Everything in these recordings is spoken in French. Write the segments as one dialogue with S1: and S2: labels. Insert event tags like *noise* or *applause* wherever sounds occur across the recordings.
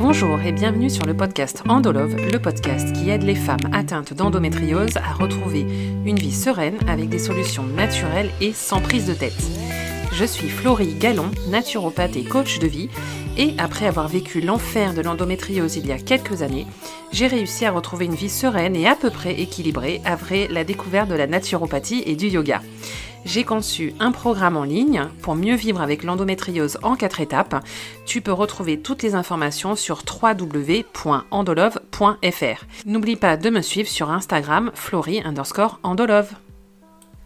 S1: Bonjour et bienvenue sur le podcast Endolove, le podcast qui aide les femmes atteintes d'endométriose à retrouver une vie sereine avec des solutions naturelles et sans prise de tête. Je suis Florie Gallon, naturopathe et coach de vie, et après avoir vécu l'enfer de l'endométriose il y a quelques années, j'ai réussi à retrouver une vie sereine et à peu près équilibrée après la découverte de la naturopathie et du yoga j'ai conçu un programme en ligne pour mieux vivre avec l'endométriose en quatre étapes. Tu peux retrouver toutes les informations sur www.andolove.fr. N'oublie pas de me suivre sur Instagram flori underscore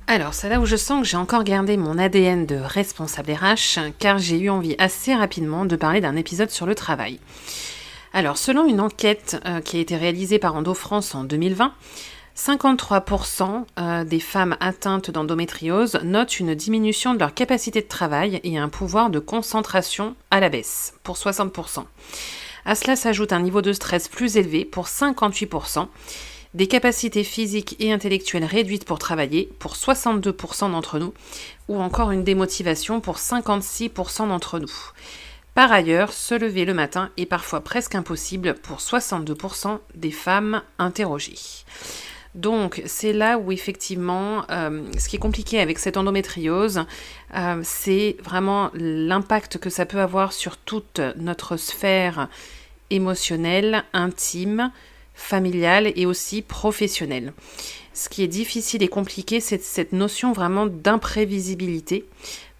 S1: Alors, c'est là où je sens que j'ai encore gardé mon ADN de responsable RH, car j'ai eu envie assez rapidement de parler d'un épisode sur le travail. Alors, selon une enquête euh, qui a été réalisée par Endo France en 2020, 53% euh, des femmes atteintes d'endométriose notent une diminution de leur capacité de travail et un pouvoir de concentration à la baisse, pour 60%. À cela s'ajoute un niveau de stress plus élevé, pour 58%, des capacités physiques et intellectuelles réduites pour travailler, pour 62% d'entre nous, ou encore une démotivation pour 56% d'entre nous. Par ailleurs, se lever le matin est parfois presque impossible pour 62% des femmes interrogées. Donc c'est là où effectivement, euh, ce qui est compliqué avec cette endométriose, euh, c'est vraiment l'impact que ça peut avoir sur toute notre sphère émotionnelle, intime, familiale et aussi professionnelle. Ce qui est difficile et compliqué, c'est cette notion vraiment d'imprévisibilité.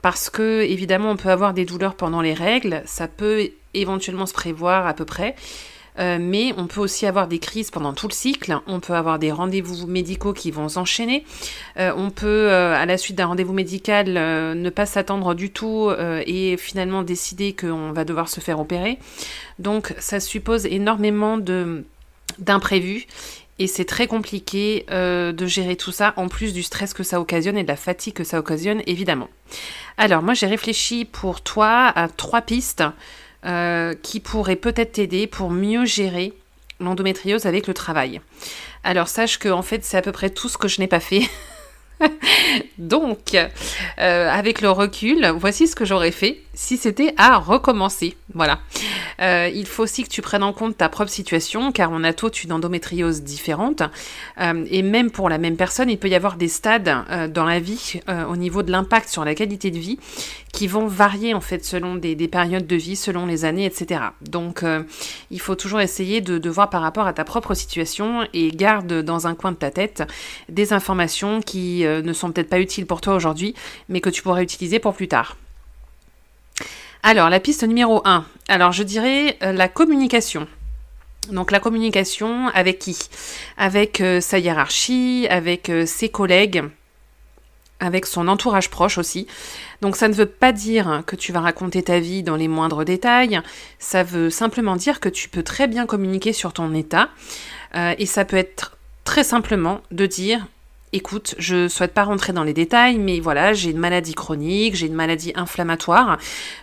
S1: Parce que, évidemment, on peut avoir des douleurs pendant les règles, ça peut éventuellement se prévoir à peu près, euh, mais on peut aussi avoir des crises pendant tout le cycle. On peut avoir des rendez-vous médicaux qui vont s'enchaîner. Euh, on peut, euh, à la suite d'un rendez-vous médical, ne pas s'attendre du tout et finalement décider qu'on va devoir se faire opérer. Donc ça suppose énormément d'imprévus et c'est très compliqué de gérer tout ça, en plus du stress que ça occasionne et de la fatigue que ça occasionne, évidemment. Alors, moi, j'ai réfléchi pour toi à trois pistes euh, qui pourrait peut-être t'aider pour mieux gérer l'endométriose avec le travail. Alors sache qu'en fait c'est à peu près tout ce que je n'ai pas fait. *laughs* Donc, euh, avec le recul, voici ce que j'aurais fait si c'était à recommencer. Voilà. Euh, il faut aussi que tu prennes en compte ta propre situation, car on a tous une endométriose différente. Euh, et même pour la même personne, il peut y avoir des stades euh, dans la vie au niveau de l'impact sur la qualité de vie qui vont varier en fait selon des, périodes de vie, selon les années, etc. Donc il faut toujours essayer de, de, voir par rapport à ta propre situation et garde dans un coin de ta tête des informations qui ne sont peut-être pas utiles pour toi aujourd'hui, mais que tu pourras utiliser pour plus tard. Alors, la piste numéro 1. Alors, je dirais euh, la communication. Donc la communication avec qui Avec euh, sa hiérarchie, avec euh, ses collègues, avec son entourage proche aussi. Donc ça ne veut pas dire que tu vas raconter ta vie dans les moindres détails, ça veut simplement dire que tu peux très bien communiquer sur ton état et ça peut être très simplement de dire écoute, je souhaite pas rentrer dans les détails, mais voilà, j'ai une maladie chronique, j'ai une maladie inflammatoire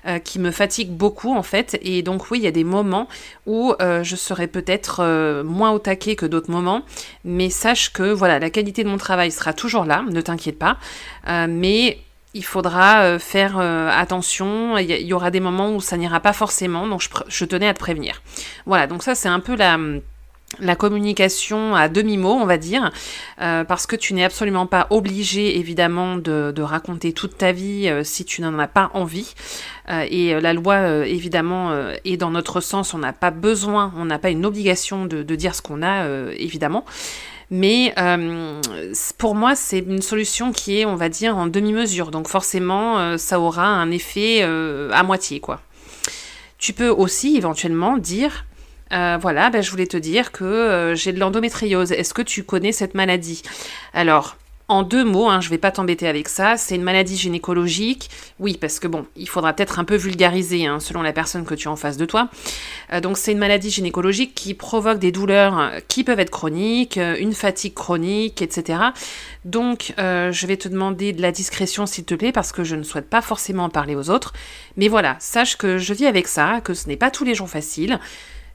S1: euh, qui me fatigue beaucoup en fait. Et donc oui, il y a des moments où euh, je serai peut-être euh, moins au taquet que d'autres moments, mais sache que voilà, la qualité de mon travail sera toujours là, ne t'inquiète pas. mais il faudra faire attention, il y, aura des moments où ça n'ira pas forcément, donc je tenais à te prévenir. Voilà, donc ça c'est un peu la la communication à demi-mot, on va dire, euh, parce que tu n'es absolument pas obligé, évidemment, de, raconter toute ta vie euh, si tu n'en as pas envie. Euh, et la loi, évidemment, est dans notre sens, on n'a pas besoin, on n'a pas une obligation de, dire ce qu'on a, évidemment. Mais pour moi, c'est une solution qui est, on va dire, en demi-mesure. Donc forcément, ça aura un effet à moitié, quoi. Tu peux aussi éventuellement dire, euh, voilà, ben, je voulais te dire que euh, j'ai de l'endométriose. Est-ce que tu connais cette maladie Alors, en deux mots, hein, je ne vais pas t'embêter avec ça, c'est une maladie gynécologique. Oui, parce que bon, il faudra peut-être un peu vulgariser hein, selon la personne que tu as en face de toi. Euh, donc c'est une maladie gynécologique qui provoque des douleurs qui peuvent être chroniques, une fatigue chronique, etc. Donc je vais te demander de la discrétion s'il te plaît parce que je ne souhaite pas forcément en parler aux autres. Mais voilà, sache que je vis avec ça, que ce n'est pas tous les jours facile.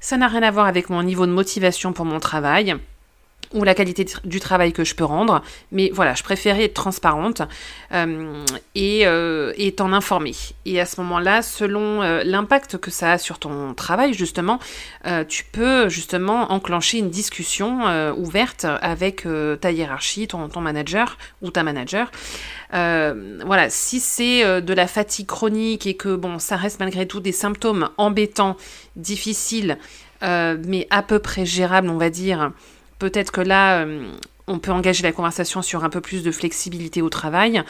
S1: Ça n'a rien à voir avec mon niveau de motivation pour mon travail ou la qualité du travail que je peux rendre. Mais voilà, je préférais être transparente euh, euh, et, t'en informer. Et à ce moment-là, selon euh, l'impact que ça a sur ton travail, justement, tu peux justement enclencher une discussion ouverte avec ta hiérarchie, ton, ton, manager ou ta manager. voilà, si c'est de la fatigue chronique et que bon, ça reste malgré tout des symptômes embêtants, difficiles, mais à peu près gérables, on va dire peut-être que là, euh, on peut engager la conversation sur un peu plus de flexibilité au travail.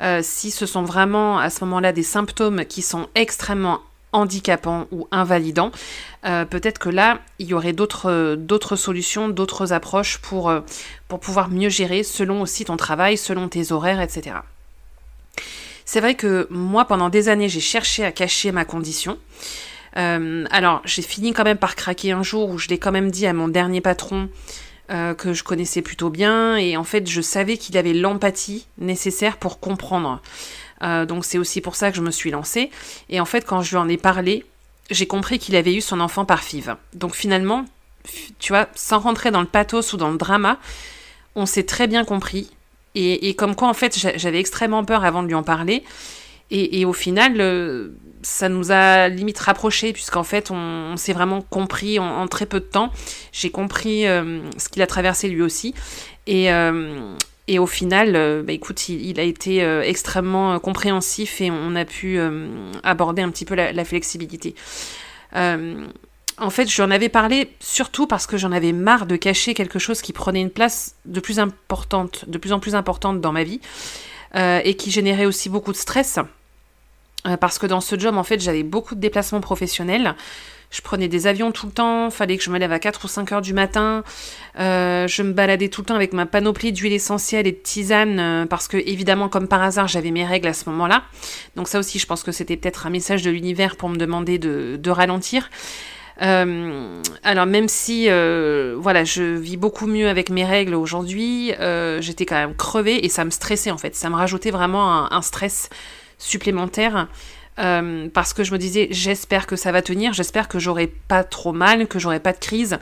S1: Euh, si ce sont vraiment à ce moment-là des symptômes qui sont extrêmement handicapants ou invalidants, euh, peut-être que là, il y aurait d'autres solutions, d'autres approches pour, pour pouvoir mieux gérer selon aussi ton travail, selon tes horaires, etc. C'est vrai que moi, pendant des années, j'ai cherché à cacher ma condition. alors, j'ai fini quand même par craquer un jour où je l'ai quand même dit à mon dernier patron euh, que je connaissais plutôt bien, et en fait je savais qu'il avait l'empathie nécessaire pour comprendre. Euh, donc c'est aussi pour ça que je me suis lancée. Et en fait quand je lui en ai parlé, j'ai compris qu'il avait eu son enfant par FIV. Donc finalement, tu vois, sans rentrer dans le pathos ou dans le drama, on s'est très bien compris. Et, comme quoi en fait j'avais extrêmement peur avant de lui en parler. Et, au final... Euh, ça nous a limite rapprochés, puisqu'en fait, on, s'est vraiment compris en, très peu de temps. J'ai compris euh, ce qu'il a traversé lui aussi. Et, euh, au final, euh, bah, écoute, il, a été extrêmement compréhensif et on a pu aborder un petit peu la, flexibilité. en fait, j'en avais parlé surtout parce que j'en avais marre de cacher quelque chose qui prenait une place de plus importante, de plus en plus importante dans ma vie et qui générait aussi beaucoup de stress. Euh, parce que dans ce job, en fait, j'avais beaucoup de déplacements professionnels. Je prenais des avions tout le temps, fallait que je me lève à 4 ou 5 heures du matin. Euh, je me baladais tout le temps avec ma panoplie d'huile essentielle et de tisane, euh, parce que évidemment, comme par hasard, j'avais mes règles à ce moment-là. Donc ça aussi, je pense que c'était peut-être un message de l'univers pour me demander de, ralentir. alors même si voilà, je vis beaucoup mieux avec mes règles aujourd'hui, j'étais quand même crevée et ça me stressait en fait. Ça me rajoutait vraiment un stress supplémentaire. Euh, parce que je me disais j'espère que ça va tenir, j'espère que j'aurai pas trop mal, que j'aurai pas de crise.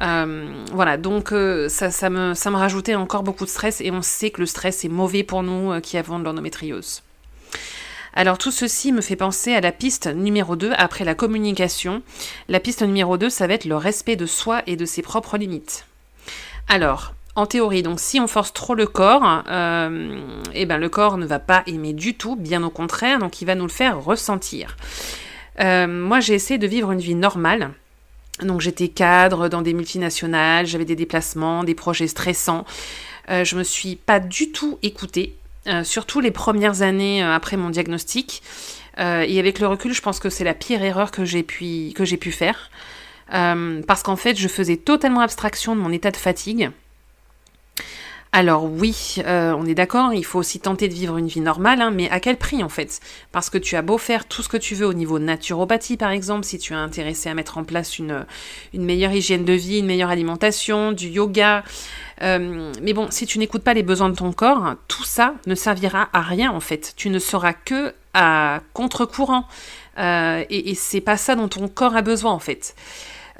S1: Euh, voilà, donc euh, ça, me, ça me rajoutait encore beaucoup de stress et on sait que le stress est mauvais pour nous qui avons de l'endométriose. Alors tout ceci me fait penser à la piste numéro 2 après la communication. La piste numéro 2, ça va être le respect de soi et de ses propres limites. Alors, en théorie. Donc si on force trop le corps, euh, eh ben, le corps ne va pas aimer du tout, bien au contraire, donc il va nous le faire ressentir. Euh, moi j'ai essayé de vivre une vie normale. Donc j'étais cadre dans des multinationales, j'avais des déplacements, des projets stressants. Je euh, je me suis pas du tout écoutée, surtout les premières années après mon diagnostic. et avec le recul, je pense que c'est la pire erreur que j'ai pu, pu faire. parce qu'en fait, je faisais totalement abstraction de mon état de fatigue. Alors oui, euh, on est d'accord, il faut aussi tenter de vivre une vie normale, hein, mais à quel prix en fait Parce que tu as beau faire tout ce que tu veux au niveau naturopathie par exemple, si tu es intéressé à mettre en place une, meilleure hygiène de vie, une meilleure alimentation, du yoga, euh, mais bon, si tu n'écoutes pas les besoins de ton corps, tout ça ne servira à rien en fait. Tu ne seras que à contre-courant. Euh, et, c'est pas ça dont ton corps a besoin en fait.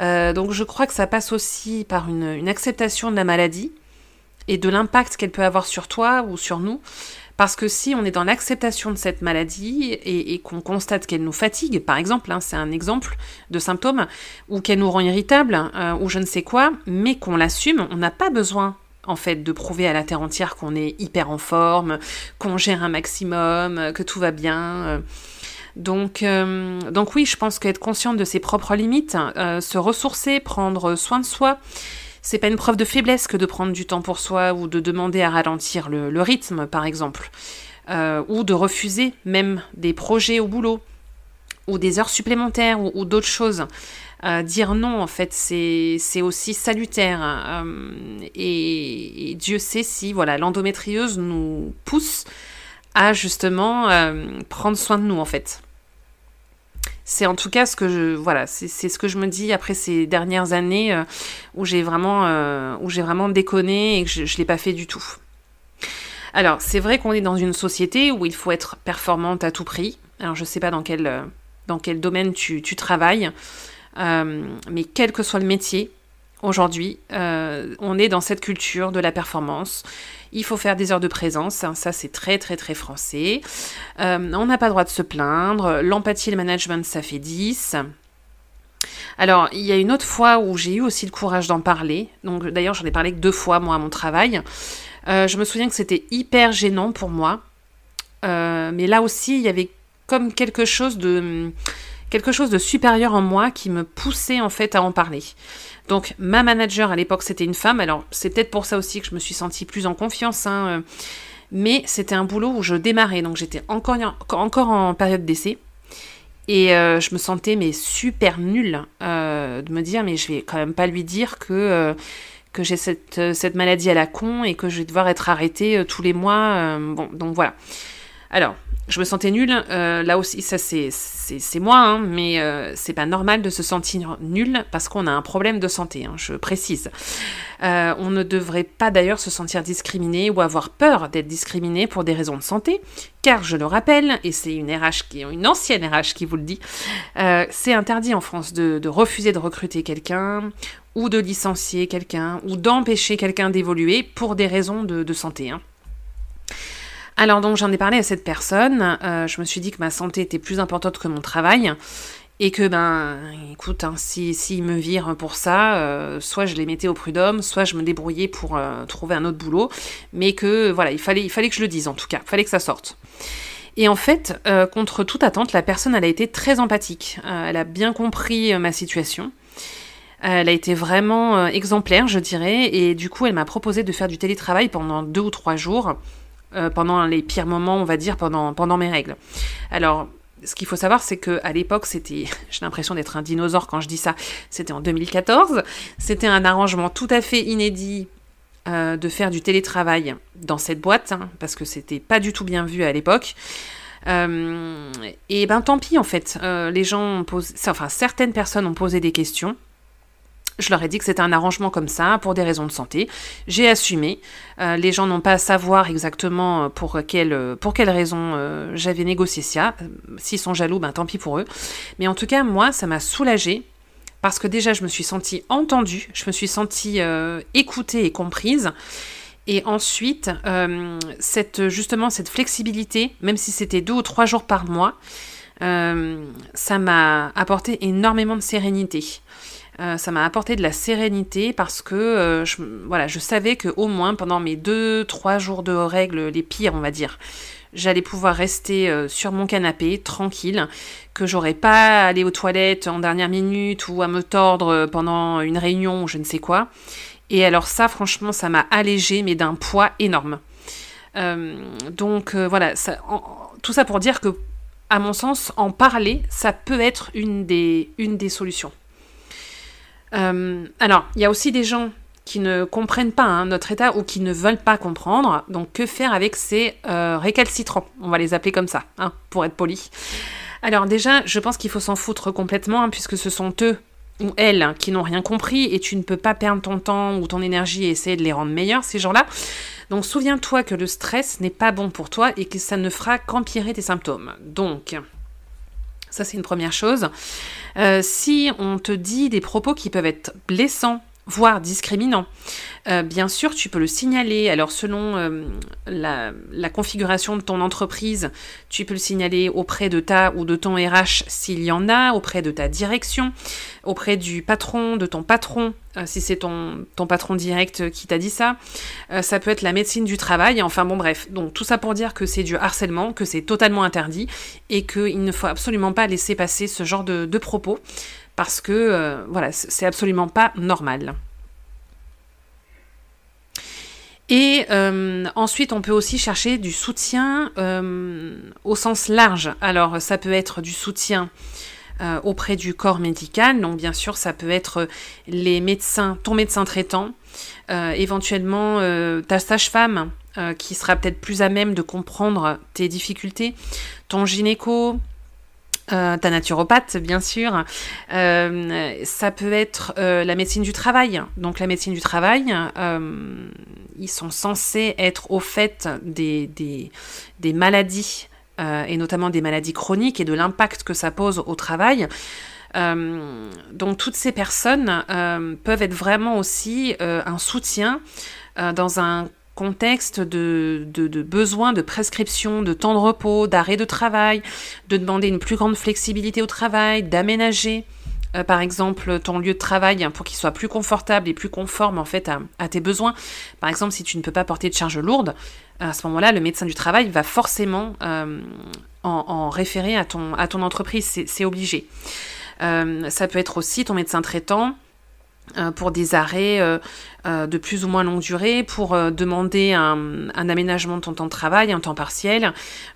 S1: donc je crois que ça passe aussi par une acceptation de la maladie, et de l'impact qu'elle peut avoir sur toi ou sur nous. Parce que si on est dans l'acceptation de cette maladie et, qu'on constate qu'elle nous fatigue, par exemple, hein, c'est un exemple de symptôme, ou qu'elle nous rend irritable, euh, ou je ne sais quoi, mais qu'on l'assume, on n'a pas besoin en fait de prouver à la terre entière qu'on est hyper en forme, qu'on gère un maximum, que tout va bien. Euh. Donc, euh, donc oui, je pense qu'être consciente de ses propres limites, se ressourcer, prendre soin de soi c'est pas une preuve de faiblesse que de prendre du temps pour soi ou de demander à ralentir le, rythme, par exemple, euh, ou de refuser même des projets au boulot ou des heures supplémentaires ou, d'autres choses. Euh, dire non, en fait, c'est aussi salutaire. Euh, et, Dieu sait si voilà l'endométriose nous pousse à justement prendre soin de nous, en fait. C'est en tout cas ce que je voilà, c'est ce que je me dis après ces dernières années euh, où j'ai vraiment euh, où j'ai vraiment déconné et que je, ne l'ai pas fait du tout. Alors c'est vrai qu'on est dans une société où il faut être performante à tout prix. Alors je sais pas dans quel euh, dans quel domaine tu travailles, mais quel que soit le métier, Aujourd'hui, euh, on est dans cette culture de la performance. Il faut faire des heures de présence, hein, ça c'est très très très français. Euh, on n'a pas le droit de se plaindre. L'empathie et le management, ça fait 10. Alors, il y a une autre fois où j'ai eu aussi le courage d'en parler. Donc, d'ailleurs, j'en ai parlé que deux fois, moi, à mon travail. Euh, je me souviens que c'était hyper gênant pour moi. mais là aussi, il y avait comme quelque chose de quelque chose de supérieur en moi qui me poussait en fait à en parler. Donc ma manager à l'époque c'était une femme, alors c'est peut-être pour ça aussi que je me suis sentie plus en confiance, hein, euh. mais c'était un boulot où je démarrais, donc j'étais encore, encore en période d'essai. Et euh, je me sentais mais super nulle euh, de me dire mais je vais quand même pas lui dire que que j'ai cette, cette maladie à la con et que je vais devoir être arrêtée tous les mois. bon donc voilà. Alors je me sentais nulle. Euh, là aussi, ça c'est moi, hein, mais euh, c'est pas normal de se sentir nulle parce qu'on a un problème de santé, hein, je précise. Euh, on ne devrait pas d'ailleurs se sentir discriminé ou avoir peur d'être discriminé pour des raisons de santé, car je le rappelle, et c'est une RH qui, une ancienne RH qui vous le dit, c'est interdit en France de, refuser de recruter quelqu'un ou de licencier quelqu'un ou d'empêcher quelqu'un d'évoluer pour des raisons de, santé. Hein. Alors donc j'en ai parlé à cette personne, euh, je me suis dit que ma santé était plus importante que mon travail et que ben écoute hein, si s'ils me virent pour ça euh, soit je les mettais au prud'homme soit je me débrouillais pour euh, trouver un autre boulot mais que voilà il fallait il fallait que je le dise en tout cas il fallait que ça sorte et en fait contre toute attente la personne elle a été très empathique elle a bien compris ma situation elle a été vraiment exemplaire je dirais et du coup elle m'a proposé de faire du télétravail pendant deux ou trois jours euh, pendant les pires moments, on va dire, pendant, pendant mes règles. Alors, ce qu'il faut savoir, c'est que à l'époque, c'était, *laughs* j'ai l'impression d'être un dinosaure quand je dis ça, c'était en 2014. C'était un arrangement tout à fait inédit euh, de faire du télétravail dans cette boîte, hein, parce que c'était pas du tout bien vu à l'époque. Euh, et ben tant pis en fait. les gens certaines personnes ont posé des questions. Je leur ai dit que c'était un arrangement comme ça, pour des raisons de santé. J'ai assumé. Euh, les gens n'ont pas à savoir exactement euh, pour quelles euh, pour quelle raison j'avais négocié ça. S'ils sont jaloux, ben tant pis pour eux. Mais en tout cas, moi, ça m'a soulagée parce que déjà, je me suis sentie entendue, je me suis sentie écoutée et comprise. Et ensuite, cette, justement, cette flexibilité, même si c'était deux ou trois jours par mois, ça m'a apporté énormément de sérénité. Euh, ça m'a apporté de la sérénité parce que euh, je, voilà, je savais que au moins pendant mes deux, trois jours de règles, les pires, on va dire, j'allais pouvoir rester euh, sur mon canapé tranquille, que j'aurais pas à aller aux toilettes en dernière minute ou à me tordre pendant une réunion ou je ne sais quoi. Et alors ça, franchement, ça m'a allégé, mais d'un poids énorme. donc voilà, tout ça pour dire que, à mon sens, en parler, ça peut être une des, une des solutions. Euh, alors, il y a aussi des gens qui ne comprennent pas hein, notre état ou qui ne veulent pas comprendre. Donc, que faire avec ces euh, récalcitrants On va les appeler comme ça, hein, pour être poli. Alors déjà, je pense qu'il faut s'en foutre complètement, hein, puisque ce sont eux ou elles qui n'ont rien compris, et tu ne peux pas perdre ton temps ou ton énergie et essayer de les rendre meilleurs, ces gens-là. Donc souviens-toi que le stress n'est pas bon pour toi et que ça ne fera qu'empirer tes symptômes. Donc, ça, c'est une première chose. Euh, si on te dit des propos qui peuvent être blessants voire discriminant. Euh, bien sûr, tu peux le signaler. Alors, selon euh, la, configuration de ton entreprise, tu peux le signaler auprès de ta ou de ton RH s'il y en a, auprès de ta direction, auprès du patron, de ton patron, euh, si c'est ton, ton patron direct qui t'a dit ça. ça peut être la médecine du travail. Enfin, bon, bref. Donc, tout ça pour dire que c'est du harcèlement, que c'est totalement interdit et qu'il ne faut absolument pas laisser passer ce genre de, de propos parce que euh, voilà, c'est absolument pas normal. Et euh, ensuite, on peut aussi chercher du soutien euh, au sens large. Alors, ça peut être du soutien auprès du corps médical. Donc, bien sûr, ça peut être les médecins, ton médecin traitant, éventuellement ta sage-femme qui sera peut-être plus à même de comprendre tes difficultés, ton gynéco, euh, ta naturopathe, bien sûr. Euh, ça peut être euh, la médecine du travail. Donc la médecine du travail, ils sont censés être au fait des, des, des maladies, et notamment des maladies chroniques, et de l'impact que ça pose au travail. donc toutes ces personnes peuvent être vraiment aussi un soutien dans un contexte de, de, de besoin de prescription, de temps de repos, d'arrêt de travail, de demander une plus grande flexibilité au travail, d'aménager euh, par exemple ton lieu de travail hein, pour qu'il soit plus confortable et plus conforme en fait à, tes besoins. Par exemple, si tu ne peux pas porter de charges lourde, à ce moment-là, le médecin du travail va forcément euh, en, référer à ton, à ton entreprise, c'est obligé. Euh, ça peut être aussi ton médecin traitant euh, pour des arrêts euh, euh, de plus ou moins longue durée, pour demander un, aménagement de ton temps de travail, un temps partiel,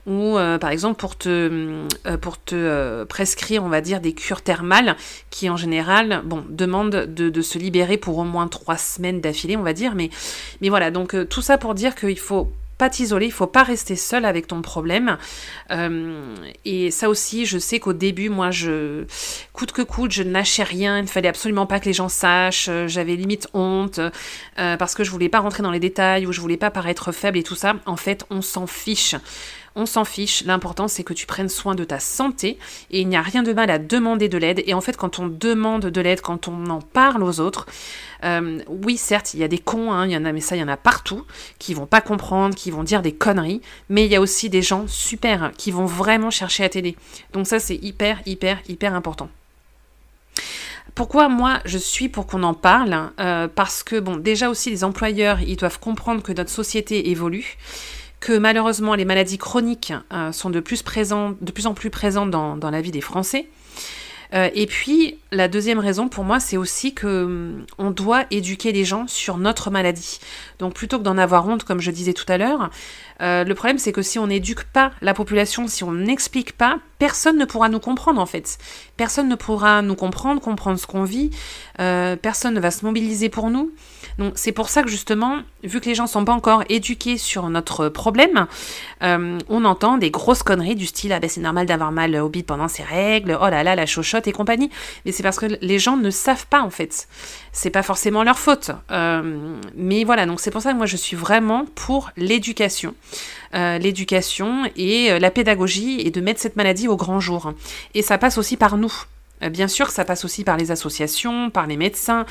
S1: ou par exemple pour te, pour te prescrire, on va dire, des cures thermales qui en général, bon, demandent de, se libérer pour au moins trois semaines d'affilée, on va dire, mais voilà, donc tout ça pour dire qu'il faut pas t'isoler, il faut pas rester seul avec ton problème. Euh, et ça aussi, je sais qu'au début, moi, je coûte que coûte, je ne lâchais rien. Il ne fallait absolument pas que les gens sachent. Euh, j'avais limite honte euh, parce que je voulais pas rentrer dans les détails ou je voulais pas paraître faible et tout ça. En fait, on s'en fiche. On s'en fiche, l'important c'est que tu prennes soin de ta santé et il n'y a rien de mal à demander de l'aide. Et en fait, quand on demande de l'aide, quand on en parle aux autres, euh, oui, certes, il y a des cons, hein, il y en a, mais ça, il y en a partout, qui vont pas comprendre, qui vont dire des conneries, mais il y a aussi des gens super qui vont vraiment chercher à t'aider. Donc ça, c'est hyper, hyper, hyper important. Pourquoi moi je suis pour qu'on en parle euh, Parce que bon, déjà aussi les employeurs, ils doivent comprendre que notre société évolue que malheureusement les maladies chroniques euh, sont de plus, de plus en plus présentes dans, la vie des Français. Euh, et puis la deuxième raison pour moi, c'est aussi que hum, on doit éduquer les gens sur notre maladie. Donc plutôt que d'en avoir honte, comme je disais tout à l'heure, euh, le problème c'est que si on n'éduque pas la population, si on n'explique pas personne ne pourra nous comprendre en fait. Personne ne pourra nous comprendre, comprendre ce qu'on vit. Euh, personne ne va se mobiliser pour nous. Donc c'est pour ça que justement, vu que les gens sont pas encore éduqués sur notre problème, euh, on entend des grosses conneries du style ah ben c'est normal d'avoir mal au bide pendant ses règles, oh là là la chochotte et compagnie. Mais c'est parce que les gens ne savent pas en fait. C'est pas forcément leur faute. Euh, mais voilà donc c'est pour ça que moi je suis vraiment pour l'éducation. Euh, l'éducation et euh, la pédagogie et de mettre cette maladie au grand jour. Et ça passe aussi par nous. Euh, bien sûr, ça passe aussi par les associations, par les médecins,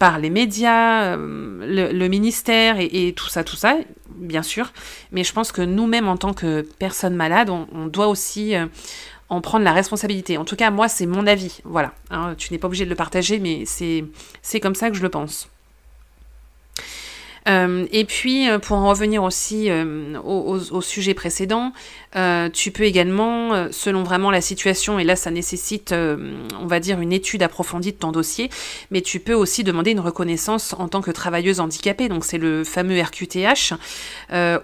S1: par les médias, le, ministère et, tout ça, tout ça, bien sûr. Mais je pense que nous-mêmes, en tant que personnes malades, on, doit aussi en prendre la responsabilité. En tout cas, moi, c'est mon avis. Voilà. Hein, tu n'es pas obligé de le partager, mais c'est comme ça que je le pense. Euh, et puis, euh, pour en revenir aussi euh, au, sujet précédent, tu peux également, selon vraiment la situation, et là ça nécessite, on va dire, une étude approfondie de ton dossier, mais tu peux aussi demander une reconnaissance en tant que travailleuse handicapée, donc c'est le fameux RQTH,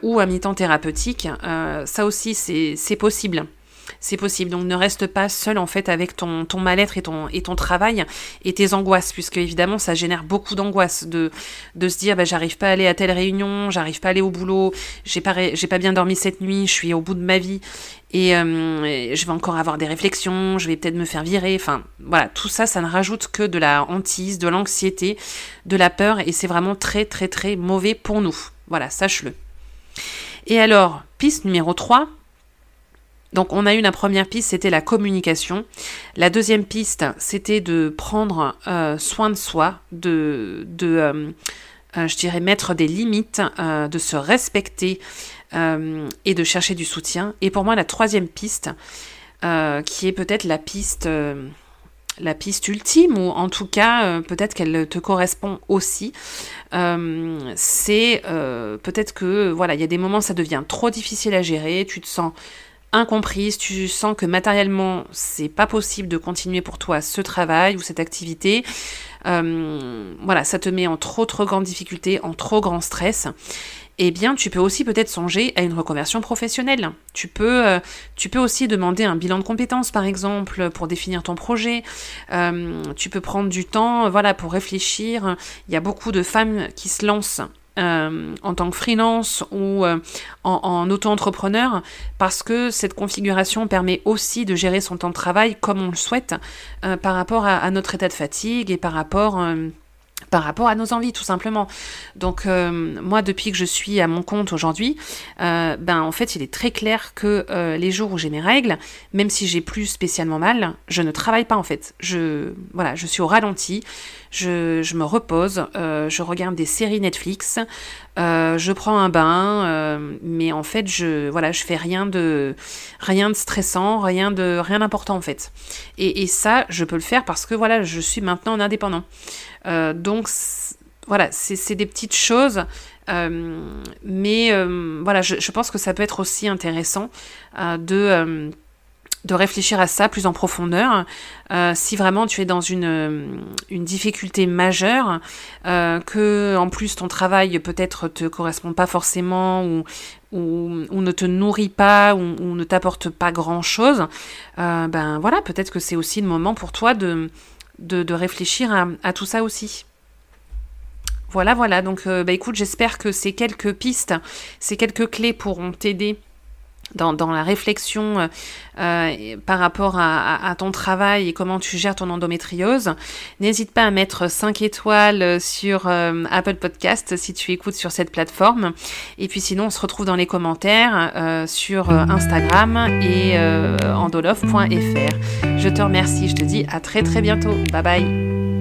S1: ou un mi-temps thérapeutique, ça aussi c'est possible c'est possible. Donc ne reste pas seul en fait avec ton, ton mal-être et ton, et ton travail et tes angoisses, puisque évidemment ça génère beaucoup d'angoisse de, de se dire bah, j'arrive pas à aller à telle réunion, j'arrive pas à aller au boulot, j'ai pas, j'ai pas bien dormi cette nuit, je suis au bout de ma vie euh, et je vais encore avoir des réflexions, je vais peut-être me faire virer, enfin voilà, tout ça, ça ne rajoute que de la hantise, de l'anxiété, de la peur, et c'est vraiment très très très mauvais pour nous. Voilà, sache-le. Et alors, piste numéro 3, donc on a eu la première piste, c'était la communication. La deuxième piste, c'était de prendre euh, soin de soi, de, euh, euh, je dirais, mettre des limites, de se respecter et de chercher du soutien. Et pour moi, la troisième piste, qui est peut-être la piste... la piste ultime, ou en tout cas, peut-être qu'elle te correspond aussi, c'est peut-être que, voilà, il y a des moments, ça devient trop difficile à gérer, tu te sens incomprise, tu sens que matériellement c'est pas possible de continuer pour toi ce travail ou cette activité, euh, voilà, ça te met en trop trop grande difficulté, en trop grand stress, eh bien tu peux aussi peut-être songer à une reconversion professionnelle. Tu peux, euh, tu peux aussi demander un bilan de compétences par exemple pour définir ton projet. Euh, tu peux prendre du temps, voilà, pour réfléchir. Il y a beaucoup de femmes qui se lancent euh, en tant que freelance ou euh, en, auto-entrepreneur, parce que cette configuration permet aussi de gérer son temps de travail comme on le souhaite euh, par rapport à, notre état de fatigue et par rapport par rapport à nos envies tout simplement. Donc moi depuis que je suis à mon compte aujourd'hui, ben en fait il est très clair que les jours où j'ai mes règles, même si j'ai plus spécialement mal, je ne travaille pas en fait. Je voilà, je suis au ralenti, je, me repose, euh, je regarde des séries Netflix, euh, je prends un bain, euh, mais en fait, je, voilà, je fais rien de, rien de stressant, rien de, rien d'important en fait. Et, ça, je peux le faire parce que voilà, je suis maintenant indépendant. donc voilà, c'est des petites choses. mais voilà, je, pense que ça peut être aussi intéressant de de réfléchir à ça plus en profondeur. Euh, si vraiment tu es dans une, euh, une difficulté majeure, euh, que en plus ton travail peut-être te correspond pas forcément ou, ne te nourrit pas ou, ne t'apporte pas grand-chose, ben voilà, peut-être que c'est aussi le moment pour toi de, de, réfléchir à, à, tout ça aussi. Voilà, voilà, donc bah écoute, j'espère que ces quelques pistes, ces quelques clés pourront t'aider dans, la réflexion euh, euh, par rapport à, ton travail et comment tu gères ton endométriose. N'hésite pas à mettre 5 étoiles sur euh, Apple Podcast si tu écoutes sur cette plateforme. Et puis sinon, on se retrouve dans les commentaires sur Instagram et endolove.fr. Je te remercie, je te dis à très très bientôt. Bye bye.